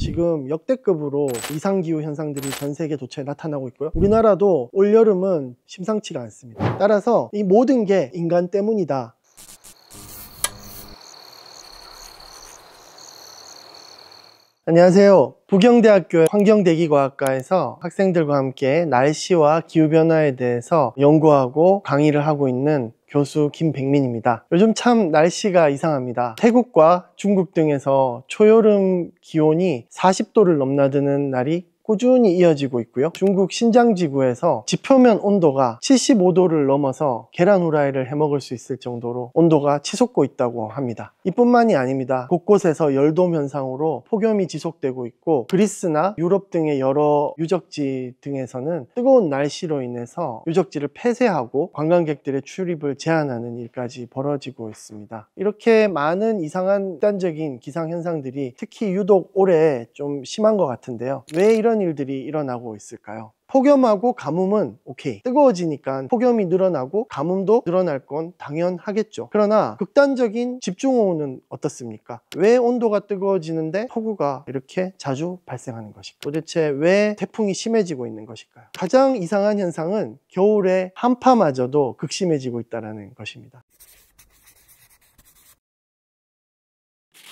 지금 역대급으로 이상기후 현상들이 전 세계 도처에 나타나고 있고요 우리나라도 올여름은 심상치가 않습니다 따라서 이 모든 게 인간 때문이다 안녕하세요 부경대학교 환경대기과학과에서 학생들과 함께 날씨와 기후변화에 대해서 연구하고 강의를 하고 있는 교수 김백민입니다. 요즘 참 날씨가 이상합니다. 태국과 중국 등에서 초여름 기온이 40도를 넘나드는 날이 꾸준히 이어지고 있고요 중국 신장지구에서 지표면 온도가 75도를 넘어서 계란 후라이를 해먹을 수 있을 정도로 온도가 치솟고 있다고 합니다 이뿐만이 아닙니다 곳곳에서 열돔 현상으로 폭염이 지속되고 있고 그리스나 유럽 등의 여러 유적지 등에서는 뜨거운 날씨로 인해서 유적지를 폐쇄하고 관광객들의 출입을 제한하는 일까지 벌어지고 있습니다 이렇게 많은 이상한 극단적인 기상현상들이 특히 유독 올해 좀 심한 것 같은데요 왜 이런 어떤 일들이 일어나고 있을까요? 폭염하고 가뭄은 오케이 뜨거워지니까 폭염이 늘어나고 가뭄도 늘어날 건 당연하겠죠 그러나 극단적인 집중호우는 어떻습니까? 왜 온도가 뜨거워지는데 폭우가 이렇게 자주 발생하는 것일까? 도대체 왜 태풍이 심해지고 있는 것일까요? 가장 이상한 현상은 겨울에 한파마저도 극심해지고 있다는 것입니다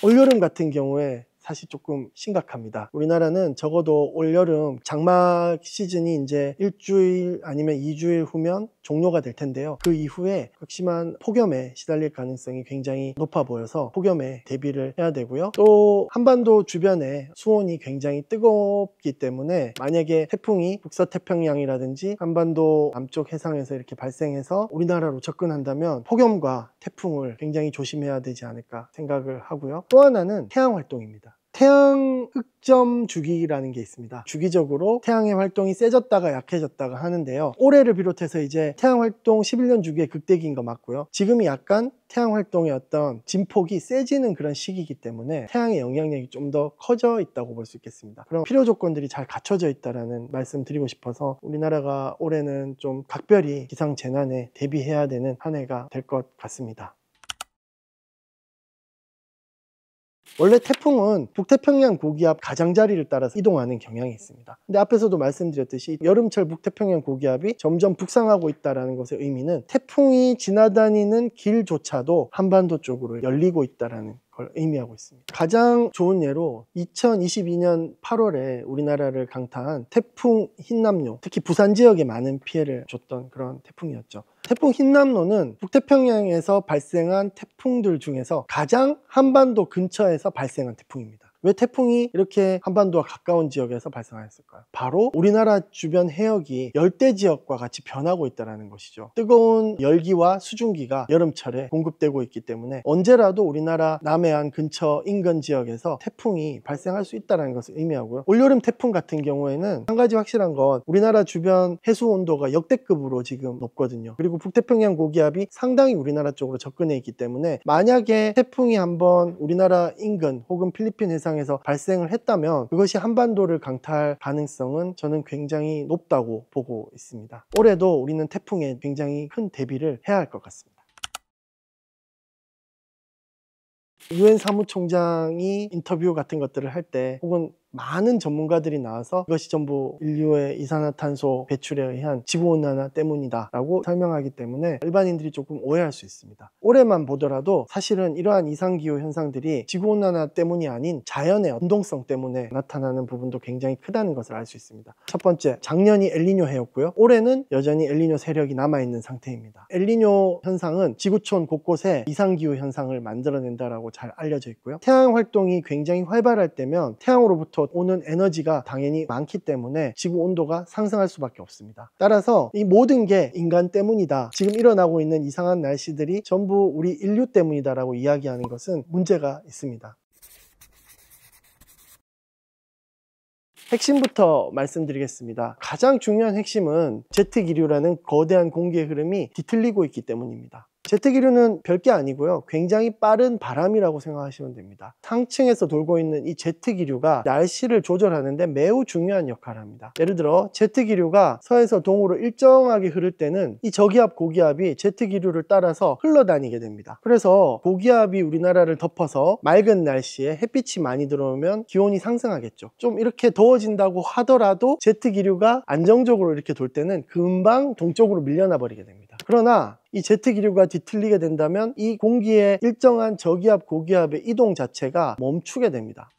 올여름 같은 경우에 다시 조금 심각합니다. 우리나라는 적어도 올여름 장마 시즌이 이제 일주일 아니면 이주일 후면 종료가 될 텐데요. 그 이후에 극심한 폭염에 시달릴 가능성이 굉장히 높아 보여서 폭염에 대비를 해야 되고요. 또 한반도 주변에 수온이 굉장히 뜨겁기 때문에 만약에 태풍이 북서태평양이라든지 한반도 남쪽 해상에서 이렇게 발생해서 우리나라로 접근한다면 폭염과 태풍을 굉장히 조심해야 되지 않을까 생각을 하고요. 또 하나는 태양 활동입니다. 태양 흑점 주기라는 게 있습니다. 주기적으로 태양의 활동이 세졌다가 약해졌다가 하는데요. 올해를 비롯해서 이제 태양 활동 11년 주기의 극대기인 거 맞고요. 지금이 약간 태양 활동의 어떤 진폭이 세지는 그런 시기이기 때문에 태양의 영향력이 좀 더 커져 있다고 볼 수 있겠습니다. 그럼 필요 조건들이 잘 갖춰져 있다라는 말씀 드리고 싶어서 우리나라가 올해는 좀 각별히 기상 재난에 대비해야 되는 한 해가 될 것 같습니다. 원래 태풍은 북태평양 고기압 가장자리를 따라서 이동하는 경향이 있습니다. 근데 앞에서도 말씀드렸듯이 여름철 북태평양 고기압이 점점 북상하고 있다는 것의 의미는 태풍이 지나다니는 길조차도 한반도 쪽으로 열리고 있다는 걸 의미하고 있습니다. 가장 좋은 예로 2022년 8월에 우리나라를 강타한 태풍 흰남용 특히 부산 지역에 많은 피해를 줬던 그런 태풍이었죠. 태풍 흰남노는 북태평양에서 발생한 태풍들 중에서 가장 한반도 근처에서 발생한 태풍입니다. 왜 태풍이 이렇게 한반도와 가까운 지역에서 발생하였을까요? 바로 우리나라 주변 해역이 열대 지역과 같이 변하고 있다는 것이죠. 뜨거운 열기와 수증기가 여름철에 공급되고 있기 때문에 언제라도 우리나라 남해안 근처 인근 지역에서 태풍이 발생할 수 있다는 것을 의미하고요. 올여름 태풍 같은 경우에는 한 가지 확실한 건 우리나라 주변 해수 온도가 역대급으로 지금 높거든요. 그리고 북태평양 고기압이 상당히 우리나라 쪽으로 접근해 있기 때문에 만약에 태풍이 한번 우리나라 인근 혹은 필리핀 해상 이상에서 발생을 했다면 그것이 한반도를 강탈 가능성은 저는 굉장히 높다고 보고 있습니다. 올해도 우리는 태풍에 굉장히 큰 대비를 해야 할 것 같습니다. 유엔 사무총장이 인터뷰 같은 것들을 할 때 혹은 많은 전문가들이 나와서 이것이 전부 인류의 이산화탄소 배출에 의한 지구온난화 때문이다 라고 설명하기 때문에 일반인들이 조금 오해할 수 있습니다 올해만 보더라도 사실은 이러한 이상기후 현상들이 지구온난화 때문이 아닌 자연의 운동성 때문에 나타나는 부분도 굉장히 크다는 것을 알 수 있습니다 첫 번째 작년이 엘리뇨 해였고요 올해는 여전히 엘리뇨 세력이 남아있는 상태입니다 엘리뇨 현상은 지구촌 곳곳에 이상기후 현상을 만들어낸다라고 잘 알려져 있고요 태양 활동이 굉장히 활발할 때면 태양으로부터 지구로부터 오는 에너지가 당연히 많기 때문에 지구 온도가 상승할 수밖에 없습니다. 따라서 이 모든 게 인간 때문이다. 지금 일어나고 있는 이상한 날씨들이 전부 우리 인류 때문이다라고 이야기하는 것은 문제가 있습니다. 핵심부터 말씀드리겠습니다. 가장 중요한 핵심은 제트기류라는 거대한 공기의 흐름이 뒤틀리고 있기 때문입니다. 제트기류는 별게 아니고요. 굉장히 빠른 바람이라고 생각하시면 됩니다. 상층에서 돌고 있는 이 제트기류가 날씨를 조절하는데 매우 중요한 역할을 합니다. 예를 들어 제트기류가 서에서 동으로 일정하게 흐를 때는 이 저기압 고기압이 제트기류를 따라서 흘러다니게 됩니다. 그래서 고기압이 우리나라를 덮어서 맑은 날씨에 햇빛이 많이 들어오면 기온이 상승하겠죠. 좀 이렇게 더워진다고 하더라도 제트기류가 안정적으로 이렇게 돌 때는 금방 동쪽으로 밀려나 버리게 됩니다. 그러나 이 제트 기류가 뒤틀리게 된다면 이 공기의 일정한 저기압 고기압의 이동 자체가 멈추게 됩니다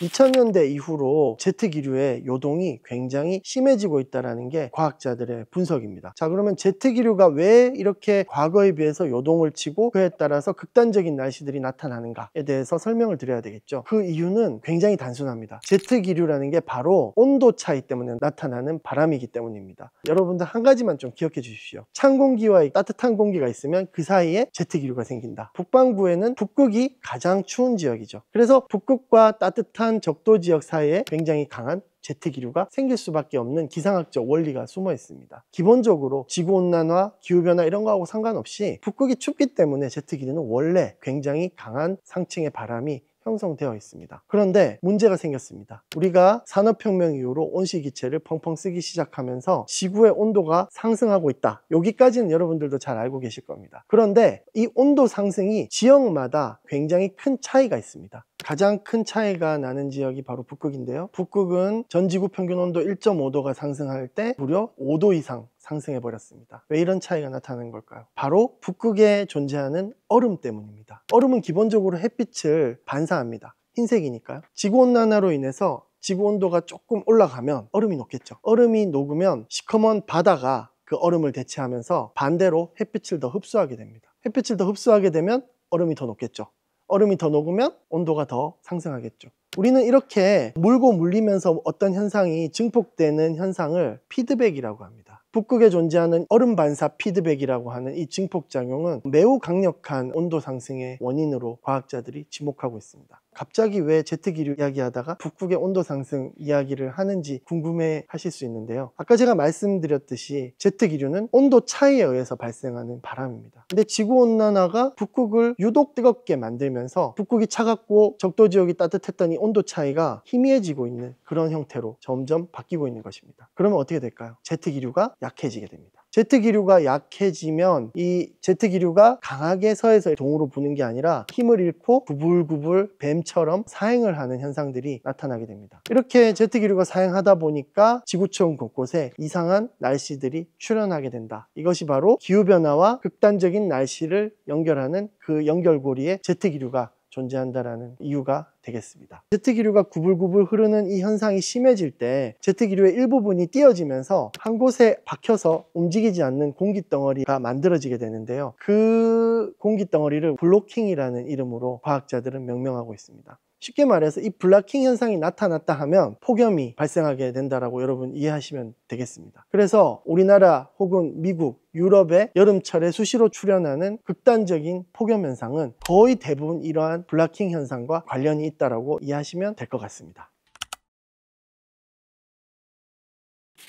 2000년대 이후로 제트기류의 요동이 굉장히 심해지고 있다는 게 과학자들의 분석입니다. 자 그러면 제트기류가 왜 이렇게 과거에 비해서 요동을 치고 그에 따라서 극단적인 날씨들이 나타나는가에 대해서 설명을 드려야 되겠죠. 그 이유는 굉장히 단순합니다. 제트기류라는 게 바로 온도 차이 때문에 나타나는 바람이기 때문입니다. 여러분들 한 가지만 좀 기억해 주십시오. 찬 공기와 따뜻한 공기가 있으면 그 사이에 제트기류가 생긴다. 북반구에는 북극이 가장 추운 지역이죠. 그래서 북극과 따뜻한 극한 적도 지역 사이에 굉장히 강한 재태기류가 생길 수밖에 없는 기상학적 원리가 숨어 있습니다. 기본적으로 지구온난화, 기후변화 이런 거하고 상관없이 북극이 춥기 때문에 재태기류는 원래 굉장히 강한 상층의 바람이 형성되어 있습니다. 그런데 문제가 생겼습니다. 우리가 산업혁명 이후로 온실기체를 펑펑 쓰기 시작하면서 지구의 온도가 상승하고 있다. 여기까지는 여러분들도 잘 알고 계실 겁니다. 그런데 이 온도 상승이 지역마다 굉장히 큰 차이가 있습니다. 가장 큰 차이가 나는 지역이 바로 북극인데요. 북극은 전 지구 평균 온도 1.5도가 상승할 때 무려 5도 이상 상승해 버렸습니다. 왜 이런 차이가 나타나는 걸까요? 바로 북극에 존재하는 얼음 때문입니다. 얼음은 기본적으로 햇빛을 반사합니다. 흰색이니까요. 지구온난화로 인해서 지구 온도가 조금 올라가면 얼음이 녹겠죠. 얼음이 녹으면 시커먼 바다가 그 얼음을 대체하면서 반대로 햇빛을 더 흡수하게 됩니다. 햇빛을 더 흡수하게 되면 얼음이 더 녹겠죠. 얼음이 더 녹으면 온도가 더 상승하겠죠 우리는 이렇게 물고 물리면서 어떤 현상이 증폭되는 현상을 피드백이라고 합니다 북극에 존재하는 얼음 반사 피드백이라고 하는 이 증폭작용은 매우 강력한 온도 상승의 원인으로 과학자들이 지목하고 있습니다 갑자기 왜 제트기류 이야기하다가 북극의 온도 상승 이야기를 하는지 궁금해 하실 수 있는데요. 아까 제가 말씀드렸듯이 제트기류는 온도 차이에 의해서 발생하는 바람입니다. 근데 지구온난화가 북극을 유독 뜨겁게 만들면서 북극이 차갑고 적도지역이 따뜻했더니 온도 차이가 희미해지고 있는 그런 형태로 점점 바뀌고 있는 것입니다. 그러면 어떻게 될까요? 제트기류가 약해지게 됩니다. 제트기류가 약해지면 이 제트기류가 강하게 서해서 동으로 부는 게 아니라 힘을 잃고 구불구불 뱀처럼 사행을 하는 현상들이 나타나게 됩니다. 이렇게 제트기류가 사행하다 보니까 지구촌 곳곳에 이상한 날씨들이 출현하게 된다. 이것이 바로 기후변화와 극단적인 날씨를 연결하는 그 연결고리에 제트기류가 존재한다라는 이유가 되겠습니다. 제트기류가 구불구불 흐르는 이 현상이 심해질 때 제트기류의 일부분이 띄어지면서 한 곳에 박혀서 움직이지 않는 공기 덩어리가 만들어지게 되는데요. 그 공기 덩어리를 블로킹이라는 이름으로 과학자들은 명명하고 있습니다. 쉽게 말해서 이블락킹 현상이 나타났다 하면 폭염이 발생하게 된다라고 여러분 이해하시면 되겠습니다. 그래서 우리나라 혹은 미국 유럽의 여름철에 수시로 출현하는 극단적인 폭염 현상은 거의 대부분 이러한 블락킹 현상과 관련이 있다고 이해하시면 될 것 같습니다.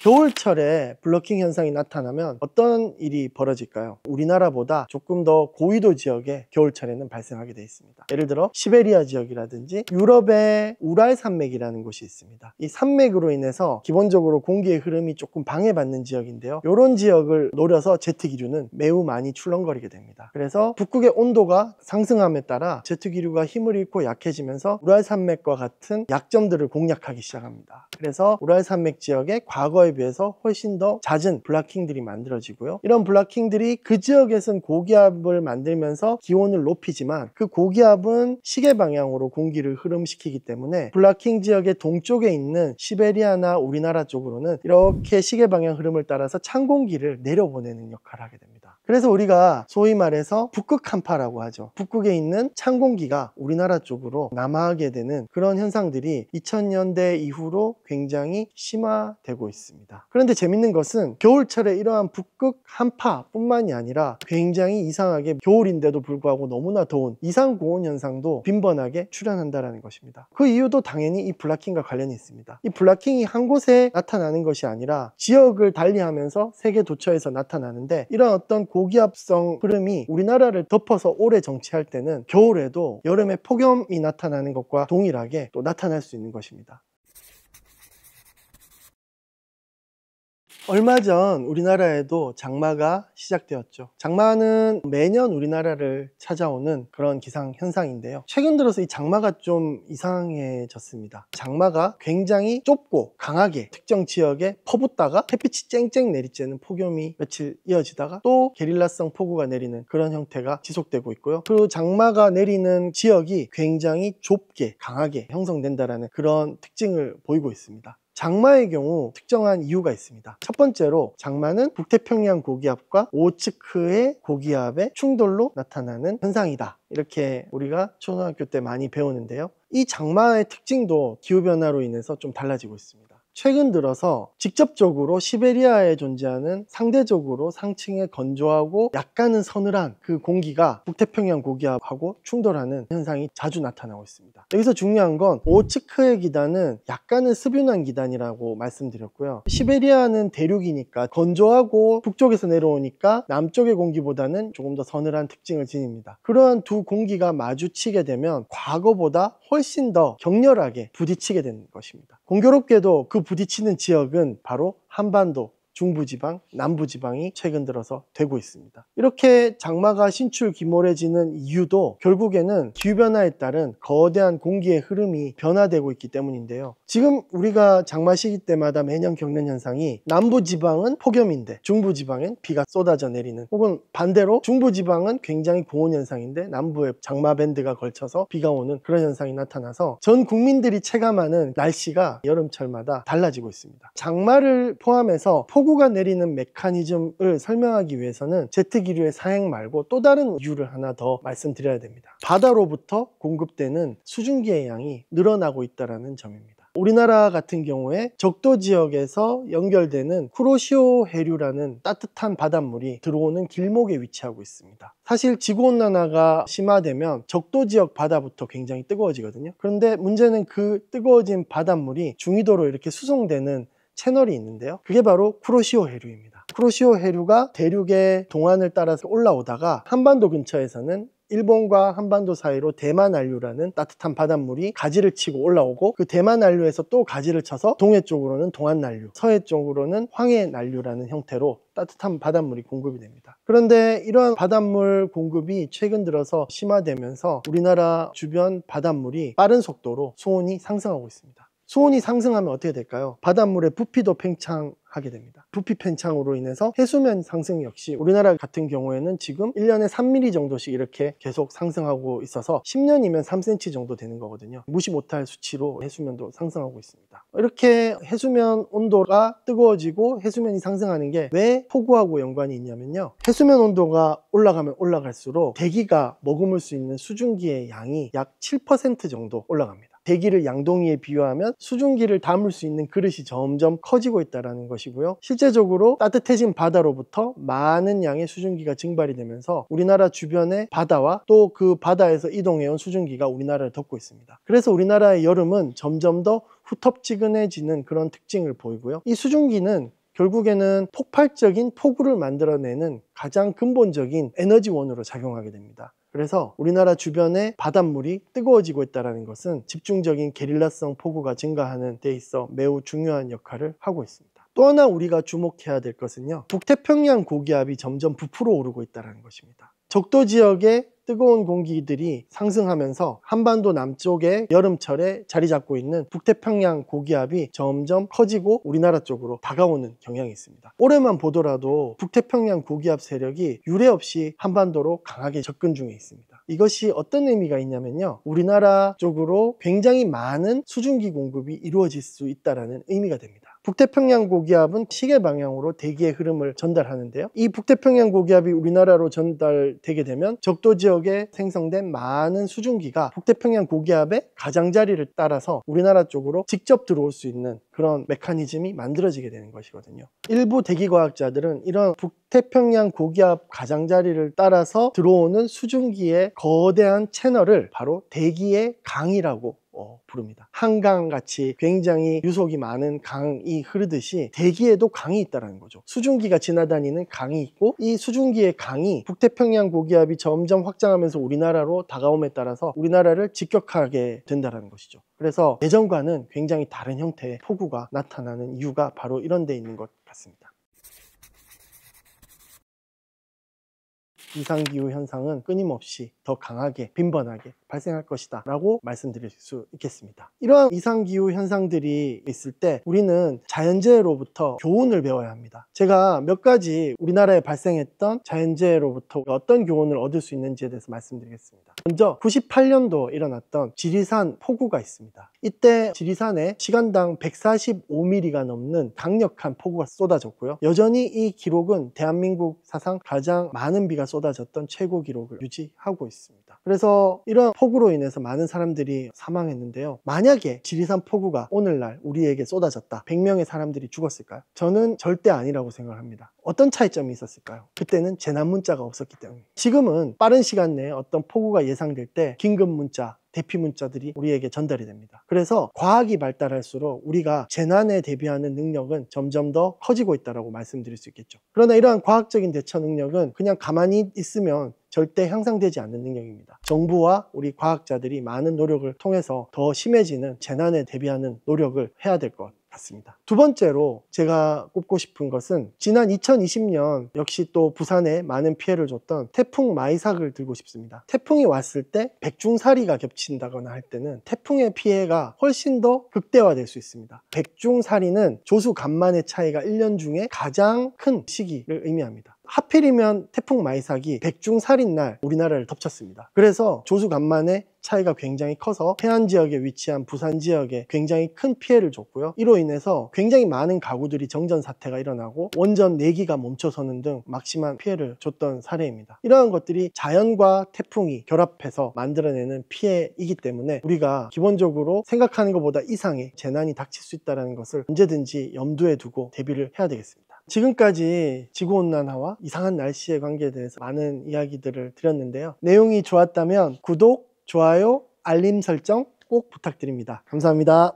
겨울철에 블러킹 현상이 나타나면 어떤 일이 벌어질까요? 우리나라보다 조금 더 고위도 지역에 겨울철에는 발생하게 되어 있습니다. 예를 들어 시베리아 지역이라든지 유럽의 우랄 산맥이라는 곳이 있습니다. 이 산맥으로 인해서 기본적으로 공기의 흐름이 조금 방해받는 지역인데요. 이런 지역을 노려서 제트기류는 매우 많이 출렁거리게 됩니다. 그래서 북극의 온도가 상승함에 따라 제트기류가 힘을 잃고 약해지면서 우랄 산맥과 같은 약점들을 공략하기 시작합니다. 그래서 우랄 산맥 지역의 과거에 비해서 훨씬 더 잦은 블락킹들이 만들어지고요. 이런 블락킹들이그 지역에선 고기압을 만들면서 기온을 높이지만 그 고기압은 시계 방향으로 공기를 흐름시키기 때문에 블락킹 지역의 동쪽에 있는 시베리아나 우리나라 쪽으로는 이렇게 시계 방향 흐름을 따라서 찬 공기를 내려보내는 역할을 하게 됩니다. 그래서 우리가 소위 말해서 북극 한파라고 하죠. 북극에 있는 찬 공기가 우리나라 쪽으로 남하하게 되는 그런 현상들이 2000년대 이후로 굉장히 심화되고 있습니다. 있니다 그런데 재밌는 것은 겨울철에 이러한 북극 한파뿐만이 아니라 굉장히 이상하게 겨울인데도 불구하고 너무나 더운 이상고온 현상도 빈번하게 출현한다는 것입니다. 그 이유도 당연히 이 블라킹과 관련이 있습니다. 이 블라킹이 한 곳에 나타나는 것이 아니라 지역을 달리하면서 세계 도처에서 나타나는데 이런 어떤 고기압성 흐름이 우리나라를 덮어서 오래 정치할 때는 겨울에도 여름에 폭염이 나타나는 것과 동일하게 또 나타날 수 있는 것입니다. 얼마 전 우리나라에도 장마가 시작되었죠. 장마는 매년 우리나라를 찾아오는 그런 기상 현상인데요. 최근 들어서 이 장마가 좀 이상해졌습니다. 장마가 굉장히 좁고 강하게 특정 지역에 퍼붓다가 햇빛이 쨍쨍 내리쬐는 폭염이 며칠 이어지다가 또 게릴라성 폭우가 내리는 그런 형태가 지속되고 있고요. 그리고 장마가 내리는 지역이 굉장히 좁게 강하게 형성된다라는 그런 특징을 보이고 있습니다. 장마의 경우 특정한 이유가 있습니다. 첫 번째로 장마는 북태평양 고기압과 오츠크의 고기압의 충돌로 나타나는 현상이다. 이렇게 우리가 초등학교 때 많이 배우는데요. 이 장마의 특징도 기후변화로 인해서 좀 달라지고 있습니다. 최근 들어서 직접적으로 시베리아에 존재하는 상대적으로 상층에 건조하고 약간은 서늘한 그 공기가 북태평양 고기압하고 충돌하는 현상이 자주 나타나고 있습니다. 여기서 중요한 건 오츠크의 기단은 약간은 습윤한 기단이라고 말씀드렸고요. 시베리아는 대륙이니까 건조하고 북쪽에서 내려오니까 남쪽의 공기보다는 조금 더 서늘한 특징을 지닙니다. 그러한 두 공기가 마주치게 되면 과거보다 훨씬 더 격렬하게 부딪히게 되는 것입니다. 공교롭게도 그 부딪히는 지역은 바로 한반도, 중부지방, 남부지방이 최근 들어서 되고 있습니다. 이렇게 장마가 신출 귀몰해지는 이유도 결국에는 기후변화에 따른 거대한 공기의 흐름이 변화되고 있기 때문인데요. 지금 우리가 장마 시기 때마다 매년 겪는 현상이 남부지방은 폭염인데 중부지방엔 비가 쏟아져 내리는 혹은 반대로 중부지방은 굉장히 고온 현상인데 남부에 장마밴드가 걸쳐서 비가 오는 그런 현상이 나타나서 전 국민들이 체감하는 날씨가 여름철마다 달라지고 있습니다. 장마를 포함해서 폭 폭구가 내리는 메커니즘을 설명하기 위해서는 제트기류의 사행 말고 또 다른 이유를 하나 더 말씀드려야 됩니다. 바다로부터 공급되는 수증기의 양이 늘어나고 있다는 점입니다. 우리나라 같은 경우에 적도 지역에서 연결되는 크로시오 해류라는 따뜻한 바닷물이 들어오는 길목에 위치하고 있습니다. 사실 지구온난화가 심화되면 적도 지역 바다부터 굉장히 뜨거워지거든요. 그런데 문제는 그 뜨거워진 바닷물이 중위도로 이렇게 수송되는 채널이 있는데요. 그게 바로 크로시오 해류입니다. 크로시오 해류가 대륙의 동안을 따라서 올라오다가 한반도 근처에서는 일본과 한반도 사이로 대만 한류라는 따뜻한 바닷물이 가지를 치고 올라오고 그 대만 한류에서 또 가지를 쳐서 동해 쪽으로는 동안 난류, 서해 쪽으로는 황해 난류라는 형태로 따뜻한 바닷물이 공급이 됩니다. 그런데 이러한 바닷물 공급이 최근 들어서 심화되면서 우리나라 주변 바닷물이 빠른 속도로 수온이 상승하고 있습니다. 수온이 상승하면 어떻게 될까요? 바닷물의 부피도 팽창하게 됩니다. 부피 팽창으로 인해서 해수면 상승 역시 우리나라 같은 경우에는 지금 1년에 3mm 정도씩 이렇게 계속 상승하고 있어서 10년이면 3cm 정도 되는 거거든요. 무시 못할 수치로 해수면도 상승하고 있습니다. 이렇게 해수면 온도가 뜨거워지고 해수면이 상승하는 게 왜 폭우하고 연관이 있냐면요. 해수면 온도가 올라가면 올라갈수록 대기가 머금을 수 있는 수증기의 양이 약 7% 정도 올라갑니다. 대기를 양동이에 비유하면 수증기를 담을 수 있는 그릇이 점점 커지고 있다는 것이고요. 실제적으로 따뜻해진 바다로부터 많은 양의 수증기가 증발이 되면서 우리나라 주변의 바다와 또 그 바다에서 이동해온 수증기가 우리나라를 덮고 있습니다. 그래서 우리나라의 여름은 점점 더 후텁지근해지는 그런 특징을 보이고요. 이 수증기는 결국에는 폭발적인 폭우를 만들어내는 가장 근본적인 에너지원으로 작용하게 됩니다. 그래서 우리나라 주변의 바닷물이 뜨거워지고 있다는 것은 집중적인 게릴라성 폭우가 증가하는 데 있어 매우 중요한 역할을 하고 있습니다. 또 하나 우리가 주목해야 될 것은요. 북태평양 고기압이 점점 부풀어 오르고 있다는 것입니다. 적도 지역의 뜨거운 공기들이 상승하면서 한반도 남쪽의 여름철에 자리 잡고 있는 북태평양 고기압이 점점 커지고 우리나라 쪽으로 다가오는 경향이 있습니다. 올해만 보더라도 북태평양 고기압 세력이 유례 없이 한반도로 강하게 접근 중에 있습니다. 이것이 어떤 의미가 있냐면요. 우리나라 쪽으로 굉장히 많은 수증기 공급이 이루어질 수 있다는 의미가 됩니다. 북태평양 고기압은 시계 방향으로 대기의 흐름을 전달하는데요. 이 북태평양 고기압이 우리나라로 전달되게 되면 적도 지역에 생성된 많은 수증기가 북태평양 고기압의 가장자리를 따라서 우리나라 쪽으로 직접 들어올 수 있는 그런 메커니즘이 만들어지게 되는 것이거든요. 일부 대기과학자들은 이런 북태평양 고기압 가장자리를 따라서 들어오는 수증기의 거대한 채널을 바로 대기의 강이라고 어, 부릅니다. 한강같이 굉장히 유속이 많은 강이 흐르듯이 대기에도 강이 있다는 거죠. 수증기가 지나다니는 강이 있고 이 수증기의 강이 북태평양 고기압이 점점 확장하면서 우리나라로 다가옴에 따라서 우리나라를 직격하게 된다는 것이죠. 그래서 예전과는 굉장히 다른 형태의 폭우가 나타나는 이유가 바로 이런 데 있는 것 같습니다. 이상기후 현상은 끊임없이 더 강하게 빈번하게 발생할 것이다 라고 말씀드릴 수 있겠습니다 이러한 이상기후 현상들이 있을 때 우리는 자연재해로부터 교훈을 배워야 합니다 제가 몇 가지 우리나라에 발생했던 자연재해로부터 어떤 교훈을 얻을 수 있는지에 대해서 말씀드리겠습니다 먼저 98년도 일어났던 지리산 폭우가 있습니다 이때 지리산에 시간당 145mm가 넘는 강력한 폭우가 쏟아졌고요 여전히 이 기록은 대한민국 사상 가장 많은 비가 쏟아졌던 최고 기록을 유지하고 있습니다 있습니다. 그래서 이런 폭우로 인해서 많은 사람들이 사망했는데요. 만약에 지리산 폭우가 오늘날 우리에게 쏟아졌다. 100명의 사람들이 죽었을까요? 저는 절대 아니라고 생각합니다. 어떤 차이점이 있었을까요? 그때는 재난 문자가 없었기 때문에 지금은 빠른 시간 내에 어떤 폭우가 예상될 때 긴급 문자 대피 문자들이 우리에게 전달이 됩니다. 그래서 과학이 발달할수록 우리가 재난에 대비하는 능력은 점점 더 커지고 있다고 말씀드릴 수 있겠죠. 그러나 이러한 과학적인 대처 능력은 그냥 가만히 있으면 절대 향상되지 않는 능력입니다. 정부와 우리 과학자들이 많은 노력을 통해서 더 심해지는 재난에 대비하는 노력을 해야 될것 같습니다. 두 번째로 제가 꼽고 싶은 것은 지난 2020년 역시 또 부산에 많은 피해를 줬던 태풍 마이삭을 들고 싶습니다. 태풍이 왔을 때 백중사리가 겹친다거나 할 때는 태풍의 피해가 훨씬 더 극대화될 수 있습니다. 백중사리는 조수 간만의 차이가 1년 중에 가장 큰 시기를 의미합니다. 하필이면 태풍 마이삭이 백중살인 날 우리나라를 덮쳤습니다. 그래서 조수 간만에 차이가 굉장히 커서 해안 지역에 위치한 부산 지역에 굉장히 큰 피해를 줬고요. 이로 인해서 굉장히 많은 가구들이 정전 사태가 일어나고 원전 4기가 멈춰서는 등 막심한 피해를 줬던 사례입니다. 이러한 것들이 자연과 태풍이 결합해서 만들어내는 피해이기 때문에 우리가 기본적으로 생각하는 것보다 이상의 재난이 닥칠 수 있다는 것을 언제든지 염두에 두고 대비를 해야 되겠습니다. 지금까지 지구온난화와 이상한 날씨의 관계에 대해서 많은 이야기들을 드렸는데요. 내용이 좋았다면 구독, 좋아요, 알림 설정 꼭 부탁드립니다. 감사합니다.